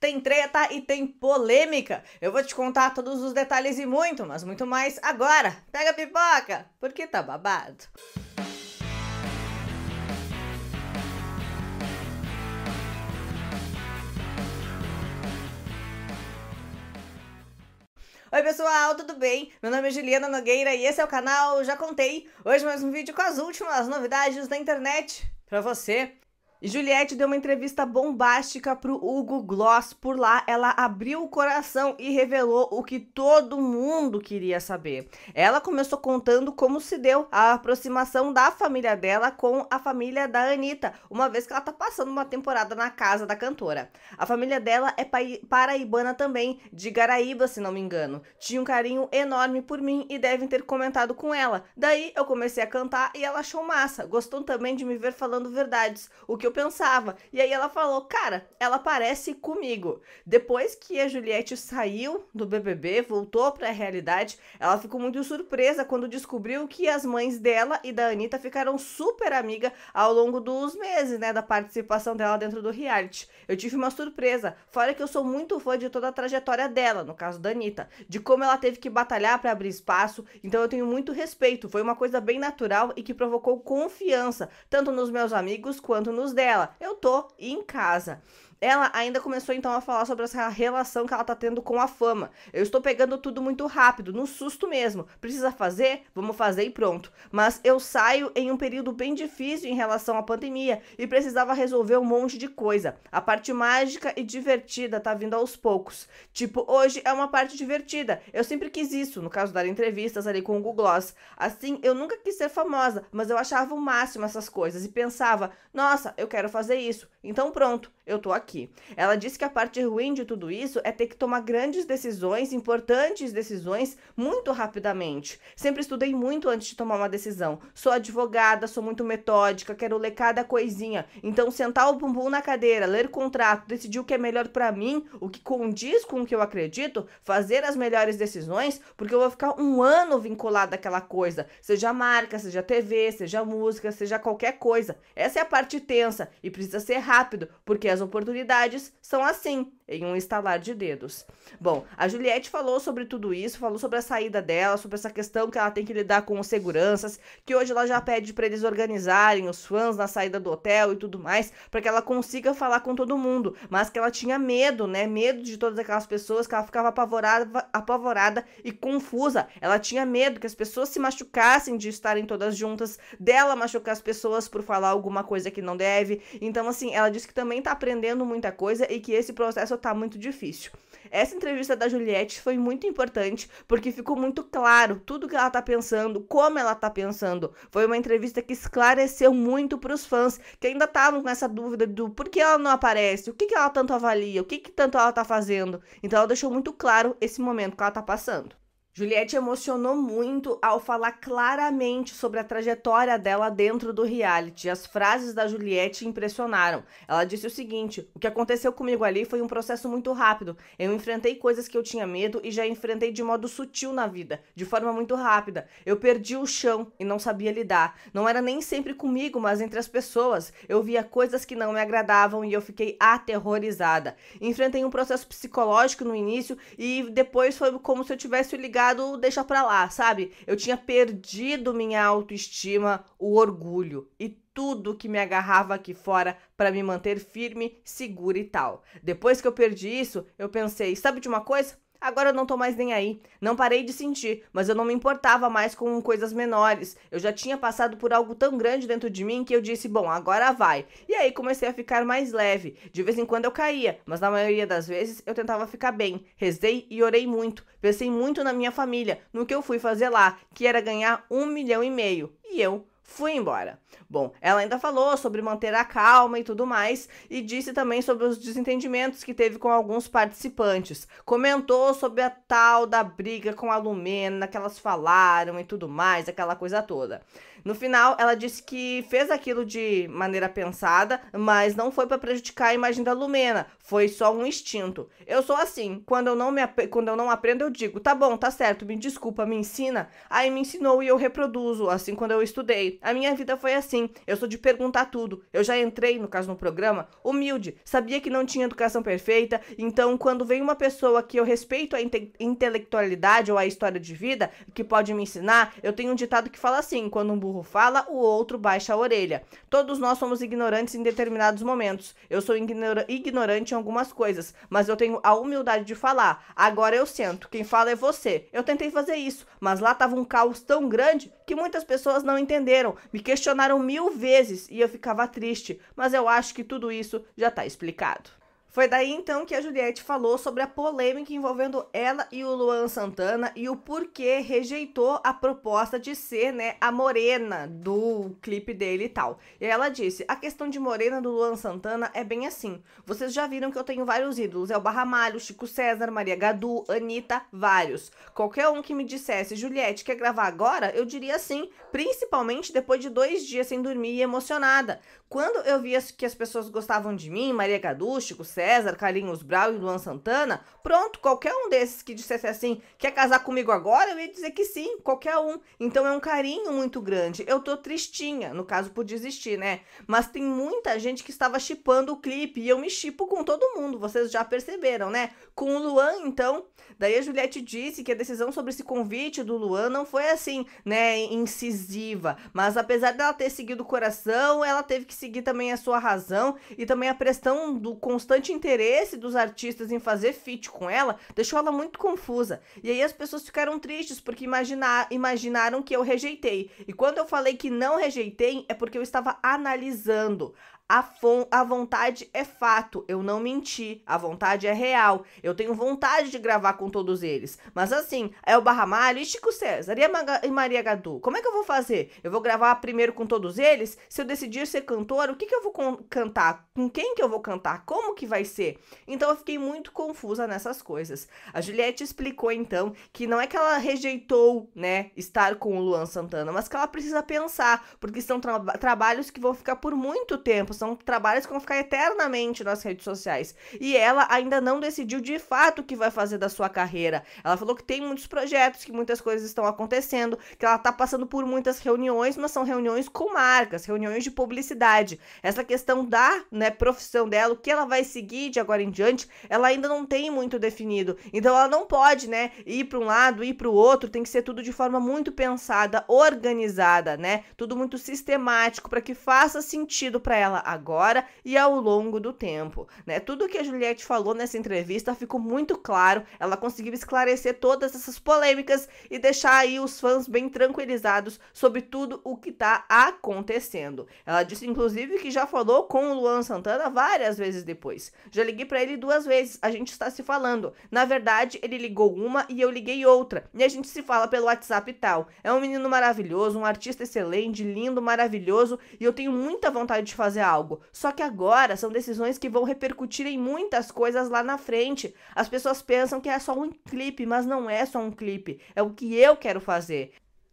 tem treta e tem polêmica. Eu vou te contar todos os detalhes e muito, mas muito mais agora. Pega a pipoca, porque tá babado. Oi pessoal, tudo bem? Meu nome é Juliana Nogueira e esse é o canal Já Contei. Hoje mais um vídeo com as últimas novidades da internet para você. Juliette deu uma entrevista bombástica pro Hugo Gloss. Por lá, ela abriu o coração e revelou o que todo mundo queria saber. Ela começou contando como se deu a aproximação da família dela com a família da Anitta, uma vez que ela tá passando uma temporada na casa da cantora. A família dela é paraibana também, de Garaíba, se não me engano. Tinha um carinho enorme por mim e devem ter comentado com ela. Daí eu comecei a cantar e ela achou massa. Gostou também de me ver falando verdades, o que eu pensava. E aí ela falou, cara, ela parece comigo. Depois que a Juliette saiu do BBB, voltou para a realidade, ela ficou muito surpresa quando descobriu que as mães dela e da Anitta ficaram super amiga ao longo dos meses, né, da participação dela dentro do reality. Eu tive uma surpresa, fora que eu sou muito fã de toda a trajetória dela, no caso da Anitta, de como ela teve que batalhar para abrir espaço, então eu tenho muito respeito. Foi uma coisa bem natural e que provocou confiança, tanto nos meus amigos quanto nos dela? Eu tô em casa. Ela ainda começou então a falar sobre essa relação que ela tá tendo com a fama. Eu estou pegando tudo muito rápido, no susto mesmo. Precisa fazer? Vamos fazer e pronto. Mas eu saio em um período bem difícil em relação à pandemia e precisava resolver um monte de coisa. A parte mágica e divertida tá vindo aos poucos. Tipo, hoje é uma parte divertida. Eu sempre quis isso, no caso dar entrevistas ali com o Google Gloss. Assim, eu nunca quis ser famosa, mas eu achava o máximo essas coisas e pensava: "Nossa, eu quero fazer isso". Então pronto, eu tô aqui aqui. Ela disse que a parte ruim de tudo isso é ter que tomar grandes decisões, importantes decisões, muito rapidamente. Sempre estudei muito antes de tomar uma decisão. Sou advogada, sou muito metódica, quero ler cada coisinha. Então, sentar o bumbum na cadeira, ler o contrato, decidir o que é melhor para mim, o que condiz com o que eu acredito, fazer as melhores decisões, porque eu vou ficar um ano vinculado àquela coisa, seja marca, seja TV, seja música, seja qualquer coisa. Essa é a parte tensa e precisa ser rápido, porque as oportunidades oportunidades são assim, em um estalar de dedos. Bom, a Juliette falou sobre tudo isso, falou sobre a saída dela, sobre essa questão que ela tem que lidar com os seguranças, que hoje ela já pede para eles organizarem os fãs na saída do hotel e tudo mais, para que ela consiga falar com todo mundo, mas que ela tinha medo, né? Medo de todas aquelas pessoas, que ela ficava apavorada, apavorada e confusa. Ela tinha medo que as pessoas se machucassem de estarem todas juntas, dela machucar as pessoas por falar alguma coisa que não deve. Então, assim, ela disse que também tá aprendendo muita coisa e que esse processo tá muito difícil. Essa entrevista da Juliette foi muito importante porque ficou muito claro tudo que ela tá pensando, como ela tá pensando. Foi uma entrevista que esclareceu muito para os fãs que ainda estavam com essa dúvida do por que ela não aparece, o que, que ela tanto avalia, o que, que tanto ela tá fazendo. Então ela deixou muito claro esse momento que ela tá passando. Juliette emocionou muito ao falar claramente sobre a trajetória dela dentro do reality. As frases da Juliette impressionaram. Ela disse o seguinte: O que aconteceu comigo ali foi um processo muito rápido. Eu enfrentei coisas que eu tinha medo e já enfrentei de modo sutil na vida, de forma muito rápida. Eu perdi o chão e não sabia lidar. Não era nem sempre comigo, mas entre as pessoas. Eu via coisas que não me agradavam e eu fiquei aterrorizada. Enfrentei um processo psicológico no início e depois foi como se eu tivesse ligado deixa deixar pra lá, sabe? Eu tinha perdido minha autoestima, o orgulho e tudo que me agarrava aqui fora para me manter firme, segura e tal. Depois que eu perdi isso, eu pensei, sabe de uma coisa? Agora eu não tô mais nem aí. Não parei de sentir, mas eu não me importava mais com coisas menores. Eu já tinha passado por algo tão grande dentro de mim que eu disse, bom, agora vai. E aí comecei a ficar mais leve. De vez em quando eu caía, mas na maioria das vezes eu tentava ficar bem. Rezei e orei muito. Pensei muito na minha família, no que eu fui fazer lá, que era ganhar um milhão e meio. E eu fui embora. Bom, ela ainda falou sobre manter a calma e tudo mais, e disse também sobre os desentendimentos que teve com alguns participantes. Comentou sobre a tal da briga com a Lumena, que elas falaram e tudo mais, aquela coisa toda. No final, ela disse que fez aquilo de maneira pensada, mas não foi para prejudicar a imagem da Lumena, foi só um instinto. Eu sou assim, quando eu não me quando eu não aprendo eu digo, tá bom, tá certo, me desculpa, me ensina. Aí me ensinou e eu reproduzo, assim quando eu estudei. A minha vida foi assim. Eu sou de perguntar tudo. Eu já entrei, no caso no programa, humilde, sabia que não tinha educação perfeita, então quando vem uma pessoa que eu respeito a inte intelectualidade ou a história de vida, que pode me ensinar, eu tenho um ditado que fala assim, quando um burro fala, o outro baixa a orelha. Todos nós somos ignorantes em determinados momentos. Eu sou ignora ignorante em algumas coisas, mas eu tenho a humildade de falar. Agora eu sento, quem fala é você. Eu tentei fazer isso, mas lá tava um caos tão grande que muitas pessoas não entenderam. Me questionaram mil vezes e eu ficava triste, mas eu acho que tudo isso já tá explicado. Foi daí então que a Juliette falou sobre a polêmica envolvendo ela e o Luan Santana e o porquê rejeitou a proposta de ser, né, a morena do clipe dele e tal. E ela disse: "A questão de morena do Luan Santana é bem assim. Vocês já viram que eu tenho vários ídolos, é o Barramalho, Chico César, Maria Gadu, Anitta, vários. Qualquer um que me dissesse: "Juliette, quer gravar agora?", eu diria sim, principalmente depois de dois dias sem dormir e emocionada. Quando eu via que as pessoas gostavam de mim, Maria Gadu, Chico César, César, Carlinhos Brau e Luan Santana, pronto, qualquer um desses que dissesse assim, quer casar comigo agora? Eu ia dizer que sim, qualquer um. Então é um carinho muito grande. Eu tô tristinha, no caso por desistir, né? Mas tem muita gente que estava chipando o clipe e eu me chipo com todo mundo, vocês já perceberam, né? Com o Luan, então. Daí a Juliette disse que a decisão sobre esse convite do Luan não foi assim, né, incisiva, mas apesar dela ter seguido o coração, ela teve que seguir também a sua razão e também a pressão do constante forte interesse dos artistas em fazer feat com ela deixou ela muito confusa. E aí as pessoas ficaram tristes porque imaginaram que eu rejeitei. E quando eu falei que não rejeitei, é porque eu estava analisando. A, a vontade é fato, eu não menti, a vontade é real. Eu tenho vontade de gravar com todos eles. Mas assim, é o Barra e Chico César e, Maga e Maria Gadu. Como é que eu vou fazer? Eu vou gravar primeiro com todos eles? Se eu decidir ser cantora, o que, que eu vou cantar? Com quem que eu vou cantar? Como que vai ser? Então eu fiquei muito confusa nessas coisas. A Juliette explicou então que não é que ela rejeitou, né, estar com o Luan Santana, mas que ela precisa pensar, porque são tra trabalhos que vão ficar por muito tempo são trabalhos que vão ficar eternamente nas redes sociais. E ela ainda não decidiu de fato o que vai fazer da sua carreira. Ela falou que tem muitos projetos, que muitas coisas estão acontecendo, que ela tá passando por muitas reuniões, mas são reuniões com marcas, reuniões de publicidade. Essa questão da né, profissão dela, o que ela vai seguir de agora em diante, ela ainda não tem muito definido. Então ela não pode, né, ir para um lado, ir para o outro, tem que ser tudo de forma muito pensada, organizada, né? Tudo muito sistemático para que faça sentido para ela agora e ao longo do tempo. Né? Tudo que a Juliette falou nessa entrevista ficou muito claro, ela conseguiu esclarecer todas essas polêmicas e deixar aí os fãs bem tranquilizados sobre tudo o que está acontecendo. Ela disse, inclusive, que já falou com o Luan Santana várias vezes depois. Já liguei para ele duas vezes, a gente está se falando. Na verdade, ele ligou uma e eu liguei outra. E a gente se fala pelo WhatsApp e tal. É um menino maravilhoso, um artista excelente, lindo, maravilhoso, e eu tenho muita vontade de fazer algo. Só que agora são decisões que vão repercutir em muitas coisas lá na frente. As pessoas pensam que é só um clipe, mas não é só um clipe. É o que eu quero fazer.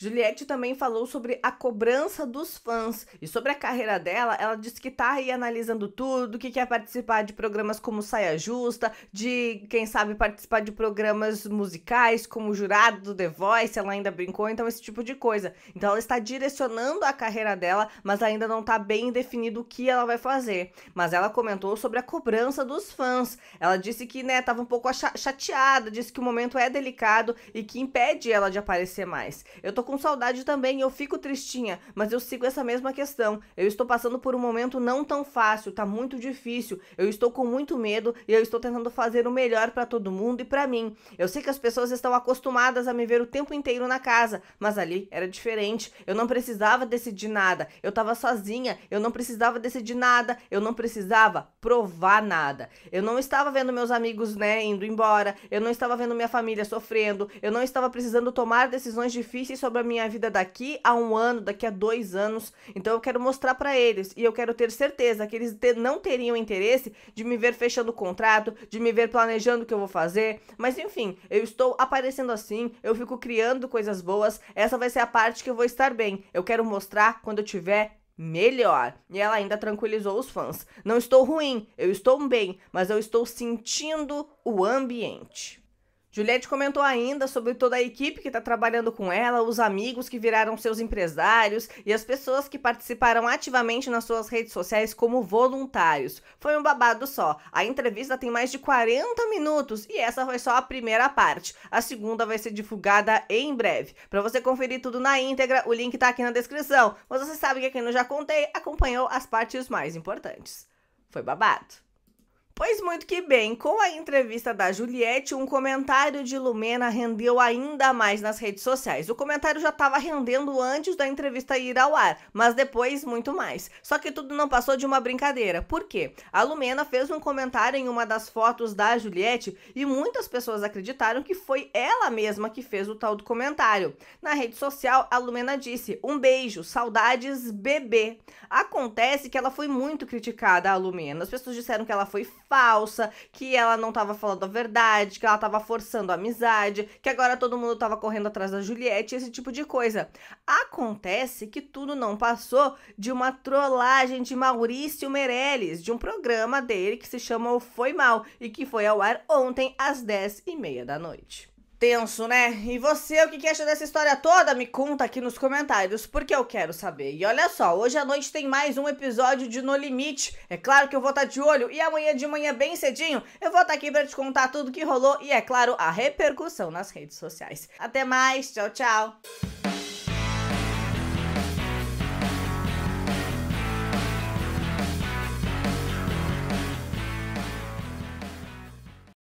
Juliette também falou sobre a cobrança dos fãs e sobre a carreira dela. Ela disse que tá aí analisando tudo, que quer participar de programas como Saia Justa, de quem sabe participar de programas musicais como Jurado do The Voice, ela ainda brincou, então esse tipo de coisa. Então ela está direcionando a carreira dela, mas ainda não tá bem definido o que ela vai fazer. Mas ela comentou sobre a cobrança dos fãs. Ela disse que, né, tava um pouco chateada, disse que o momento é delicado e que impede ela de aparecer mais. Eu tô com saudade também, eu fico tristinha, mas eu sigo essa mesma questão. Eu estou passando por um momento não tão fácil, tá muito difícil. Eu estou com muito medo e eu estou tentando fazer o melhor para todo mundo e para mim. Eu sei que as pessoas estão acostumadas a me ver o tempo inteiro na casa, mas ali era diferente. Eu não precisava decidir nada. Eu estava sozinha, eu não precisava decidir nada, eu não precisava provar nada. Eu não estava vendo meus amigos, né, indo embora. Eu não estava vendo minha família sofrendo. Eu não estava precisando tomar decisões difíceis sobre sobre a minha vida daqui a um ano, daqui a dois anos. Então eu quero mostrar para eles e eu quero ter certeza que eles não teriam interesse de me ver fechando o contrato, de me ver planejando o que eu vou fazer. Mas enfim, eu estou aparecendo assim, eu fico criando coisas boas. Essa vai ser a parte que eu vou estar bem. Eu quero mostrar quando eu tiver melhor. E ela ainda tranquilizou os fãs. Não estou ruim, eu estou bem, mas eu estou sentindo o ambiente. Juliette comentou ainda sobre toda a equipe que está trabalhando com ela, os amigos que viraram seus empresários e as pessoas que participaram ativamente nas suas redes sociais como voluntários. Foi um babado só. A entrevista tem mais de 40 minutos e essa foi só a primeira parte. A segunda vai ser divulgada em breve. Para você conferir tudo na íntegra, o link está aqui na descrição. Mas você sabe que quem não Já Contei acompanhou as partes mais importantes. Foi babado. Pois muito que bem, com a entrevista da Juliette, um comentário de Lumena rendeu ainda mais nas redes sociais. O comentário já estava rendendo antes da entrevista ir ao ar, mas depois muito mais. Só que tudo não passou de uma brincadeira. Por quê? A Lumena fez um comentário em uma das fotos da Juliette e muitas pessoas acreditaram que foi ela mesma que fez o tal do comentário. Na rede social, a Lumena disse: "Um beijo, saudades, bebê". Acontece que ela foi muito criticada, a Lumena. As pessoas disseram que ela foi falsa, que ela não tava falando a verdade, que ela tava forçando a amizade, que agora todo mundo tava correndo atrás da Juliette, esse tipo de coisa. Acontece que tudo não passou de uma trollagem de Maurício Meirelles, de um programa dele que se chama O Foi Mal e que foi ao ar ontem às 10 e meia da noite. Tenso, né? E você, o que, que acha dessa história toda? Me conta aqui nos comentários, porque eu quero saber. E olha só, hoje à noite tem mais um episódio de No Limite. É claro que eu vou estar tá de olho e amanhã de manhã, bem cedinho, eu vou estar tá aqui para te contar tudo que rolou e, é claro, a repercussão nas redes sociais. Até mais, tchau, tchau.